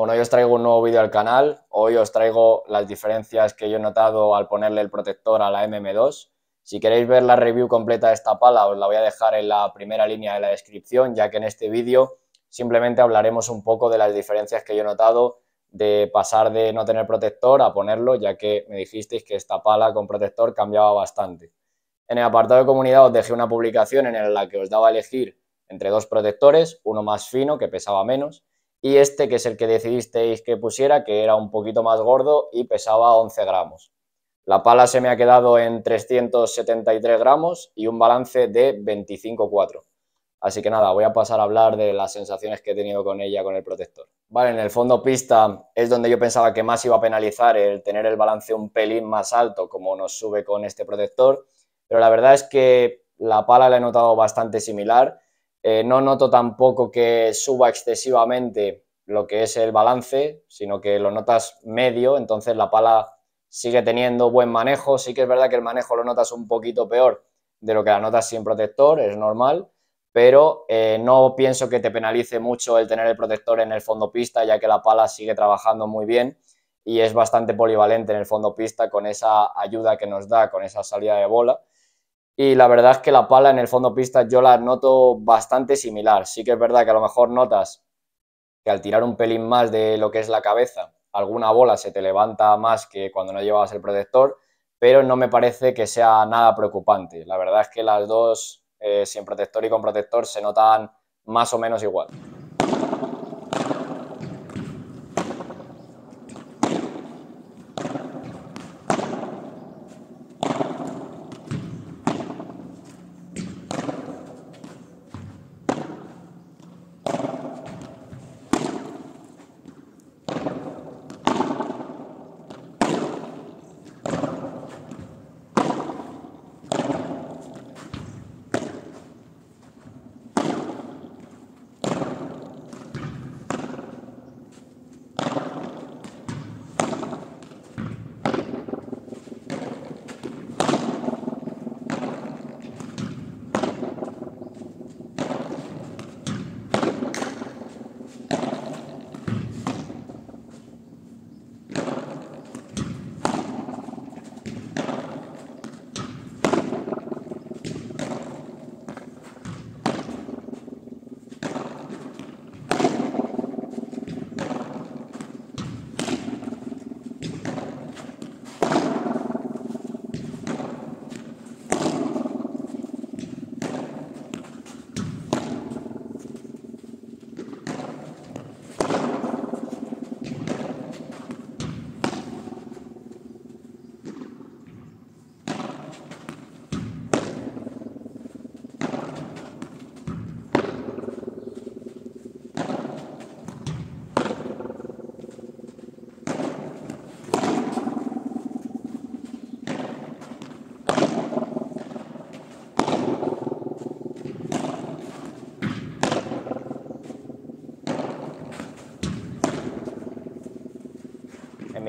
Bueno, hoy os traigo un nuevo vídeo al canal, hoy os traigo las diferencias que yo he notado al ponerle el protector a la MM2. Si queréis ver la review completa de esta pala os la voy a dejar en la primera línea de la descripción, ya que en este vídeo simplemente hablaremos un poco de las diferencias que yo he notado de pasar de no tener protector a ponerlo, ya que me dijisteis que esta pala con protector cambiaba bastante. En el apartado de comunidad os dejé una publicación en la que os daba a elegir entre dos protectores, uno más fino que pesaba menos y este que es el que decidisteis que pusiera, que era un poquito más gordo y pesaba 11 gramos. La pala se me ha quedado en 373 gramos y un balance de 25,4. Así que nada, voy a pasar a hablar de las sensaciones que he tenido con ella, con el protector. Vale, en el fondo pista es donde yo pensaba que más iba a penalizar el tener el balance un pelín más alto, como nos sube con este protector, pero la verdad es que la pala la he notado bastante similar eh, no noto tampoco que suba excesivamente lo que es el balance, sino que lo notas medio, entonces la pala sigue teniendo buen manejo. Sí que es verdad que el manejo lo notas un poquito peor de lo que la notas sin protector, es normal, pero eh, no pienso que te penalice mucho el tener el protector en el fondo pista, ya que la pala sigue trabajando muy bien y es bastante polivalente en el fondo pista con esa ayuda que nos da, con esa salida de bola y la verdad es que la pala en el fondo pista yo la noto bastante similar. Sí que es verdad que a lo mejor notas que al tirar un pelín más de lo que es la cabeza, alguna bola se te levanta más que cuando no llevabas el protector, pero no me parece que sea nada preocupante. La verdad es que las dos, eh, sin protector y con protector, se notan más o menos igual.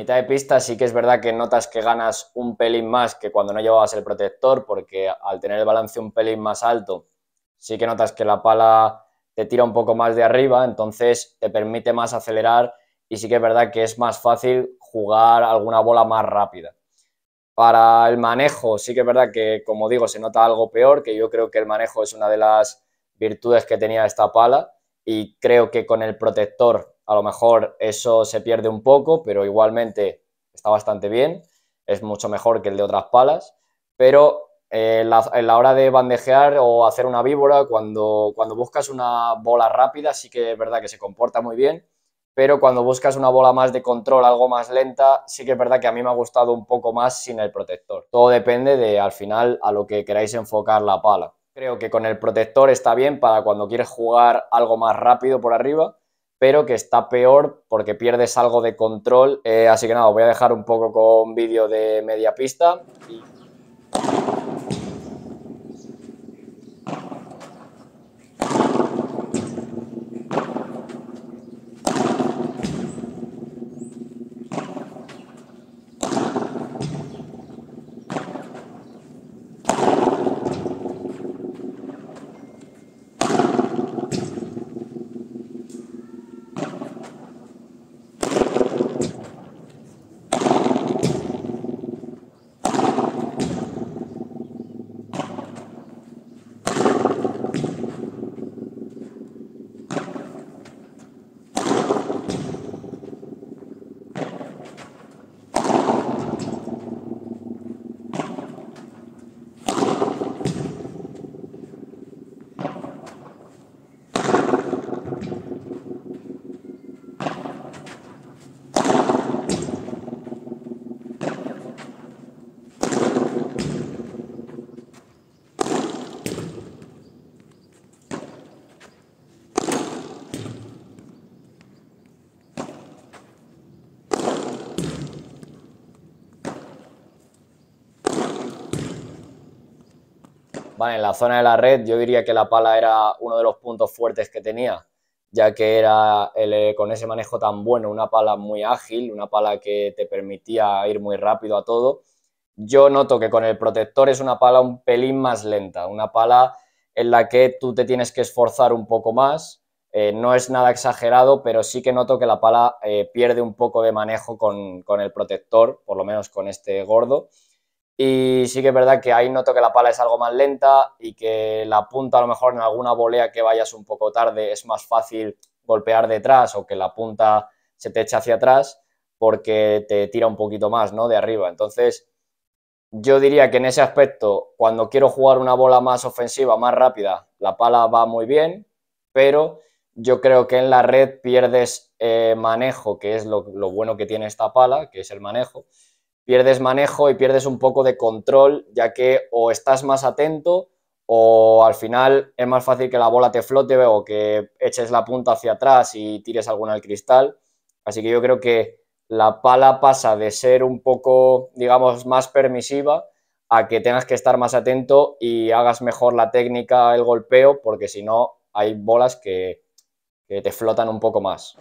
mitad de pista sí que es verdad que notas que ganas un pelín más que cuando no llevabas el protector, porque al tener el balance un pelín más alto, sí que notas que la pala te tira un poco más de arriba, entonces te permite más acelerar y sí que es verdad que es más fácil jugar alguna bola más rápida. Para el manejo, sí que es verdad que, como digo, se nota algo peor, que yo creo que el manejo es una de las virtudes que tenía esta pala y creo que con el protector a lo mejor eso se pierde un poco, pero igualmente está bastante bien, es mucho mejor que el de otras palas, pero eh, en la hora de bandejear o hacer una víbora, cuando, cuando buscas una bola rápida, sí que es verdad que se comporta muy bien, pero cuando buscas una bola más de control, algo más lenta, sí que es verdad que a mí me ha gustado un poco más sin el protector. Todo depende de al final a lo que queráis enfocar la pala. Creo que con el protector está bien para cuando quieres jugar algo más rápido por arriba, pero que está peor porque pierdes algo de control. Eh, así que nada, voy a dejar un poco con vídeo de media pista. en la zona de la red yo diría que la pala era uno de los puntos fuertes que tenía, ya que era eh, con ese manejo tan bueno, una pala muy ágil, una pala que te permitía ir muy rápido a todo. Yo noto que con el protector es una pala un pelín más lenta, una pala en la que tú te tienes que esforzar un poco más. Eh, no es nada exagerado, pero sí que noto que la pala eh, pierde un poco de manejo con el protector, por lo menos con este gordo. Y sí que es verdad que ahí noto que la pala es algo más lenta y que la punta a lo mejor en alguna volea que vayas un poco tarde es más fácil golpear detrás o que la punta se te echa hacia atrás porque te tira un poquito más, ¿no? De arriba. Entonces, yo diría que en ese aspecto, cuando quiero jugar una bola más ofensiva, más rápida, la pala va muy bien, pero yo creo que en la red pierdes eh, manejo, que es lo bueno que tiene esta pala, que es el manejo, pierdes manejo y pierdes un poco de control, ya que o estás más atento o al final es más fácil que la bola te flote o que eches la punta hacia atrás y tires alguna al cristal. Así que yo creo que la pala pasa de ser un poco, digamos, más permisiva a que tengas que estar más atento y hagas mejor la técnica, el golpeo, porque si no hay bolas que, que te flotan un poco más.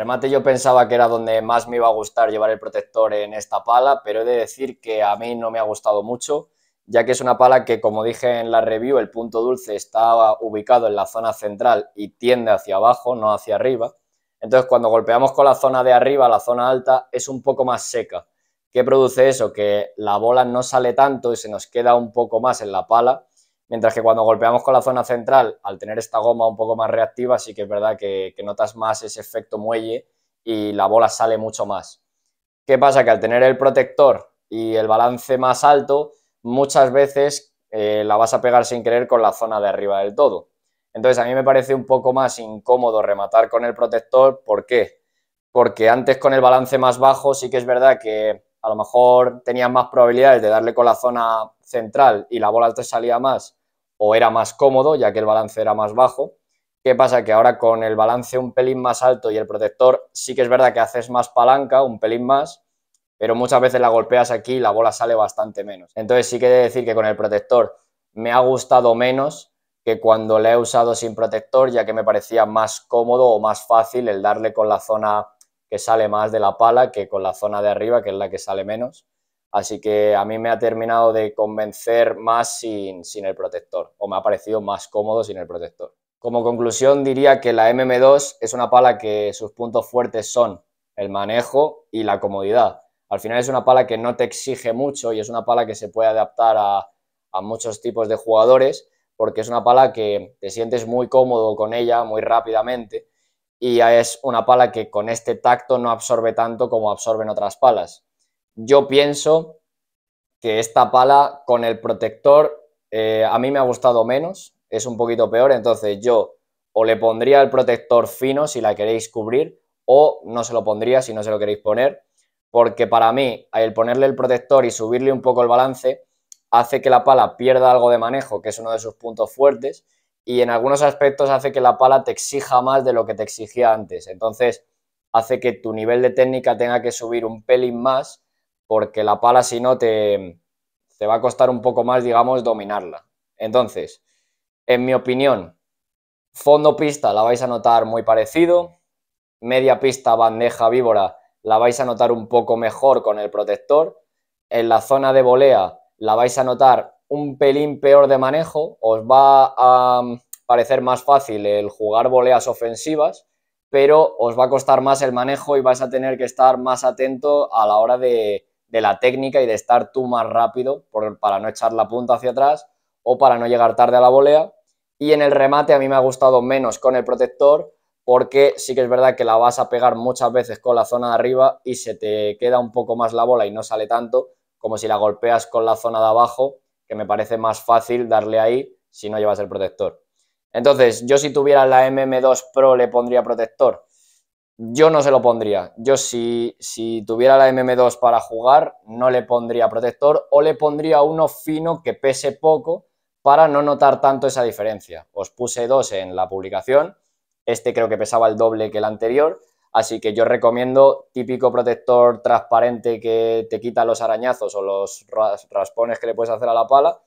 remate yo pensaba que era donde más me iba a gustar llevar el protector en esta pala, pero he de decir que a mí no me ha gustado mucho, ya que es una pala que, como dije en la review, el punto dulce está ubicado en la zona central y tiende hacia abajo, no hacia arriba. Entonces, cuando golpeamos con la zona de arriba, la zona alta, es un poco más seca. ¿Qué produce eso? Que la bola no sale tanto y se nos queda un poco más en la pala Mientras que cuando golpeamos con la zona central, al tener esta goma un poco más reactiva, sí que es verdad que, notas más ese efecto muelle y la bola sale mucho más. ¿Qué pasa? Que al tener el protector y el balance más alto, muchas veces eh, la vas a pegar sin querer con la zona de arriba del todo. Entonces a mí me parece un poco más incómodo rematar con el protector. ¿Por qué? Porque antes con el balance más bajo sí que es verdad que a lo mejor tenías más probabilidades de darle con la zona central y la bola te salía más o era más cómodo, ya que el balance era más bajo. ¿Qué pasa? Que ahora con el balance un pelín más alto y el protector, sí que es verdad que haces más palanca, un pelín más, pero muchas veces la golpeas aquí y la bola sale bastante menos. Entonces sí que de decir que con el protector me ha gustado menos que cuando le he usado sin protector, ya que me parecía más cómodo o más fácil el darle con la zona que sale más de la pala que con la zona de arriba, que es la que sale menos. Así que a mí me ha terminado de convencer más sin, el protector, o me ha parecido más cómodo sin el protector. Como conclusión diría que la MM2 es una pala que sus puntos fuertes son el manejo y la comodidad. Al final es una pala que no te exige mucho y es una pala que se puede adaptar a, a muchos tipos de jugadores porque es una pala que te sientes muy cómodo con ella muy rápidamente y es una pala que con este tacto no absorbe tanto como absorben otras palas yo pienso que esta pala con el protector eh, a mí me ha gustado menos, es un poquito peor, entonces yo o le pondría el protector fino si la queréis cubrir o no se lo pondría si no se lo queréis poner, porque para mí el ponerle el protector y subirle un poco el balance hace que la pala pierda algo de manejo, que es uno de sus puntos fuertes, y en algunos aspectos hace que la pala te exija más de lo que te exigía antes, entonces hace que tu nivel de técnica tenga que subir un pelín más porque la pala si no te, te va a costar un poco más, digamos, dominarla. Entonces, en mi opinión, fondo pista la vais a notar muy parecido, media pista bandeja víbora la vais a notar un poco mejor con el protector, en la zona de volea la vais a notar un pelín peor de manejo, os va a parecer más fácil el jugar voleas ofensivas, pero os va a costar más el manejo y vais a tener que estar más atento a la hora de de la técnica y de estar tú más rápido para no echar la punta hacia atrás o para no llegar tarde a la volea. Y en el remate a mí me ha gustado menos con el protector porque sí que es verdad que la vas a pegar muchas veces con la zona de arriba y se te queda un poco más la bola y no sale tanto como si la golpeas con la zona de abajo, que me parece más fácil darle ahí si no llevas el protector. Entonces, yo si tuviera la MM2 Pro le pondría protector, yo no se lo pondría. Yo si, si tuviera la MM2 para jugar, no le pondría protector o le pondría uno fino que pese poco para no notar tanto esa diferencia. Os puse dos en la publicación, este creo que pesaba el doble que el anterior, así que yo recomiendo típico protector transparente que te quita los arañazos o los raspones que le puedes hacer a la pala.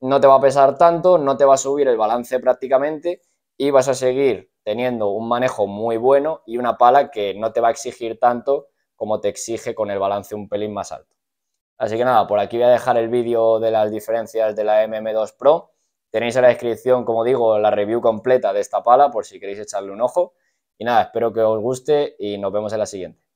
No te va a pesar tanto, no te va a subir el balance prácticamente y vas a seguir teniendo un manejo muy bueno y una pala que no te va a exigir tanto como te exige con el balance un pelín más alto. Así que nada, por aquí voy a dejar el vídeo de las diferencias de la MM2 Pro. Tenéis en la descripción, como digo, la review completa de esta pala por si queréis echarle un ojo. Y nada, espero que os guste y nos vemos en la siguiente.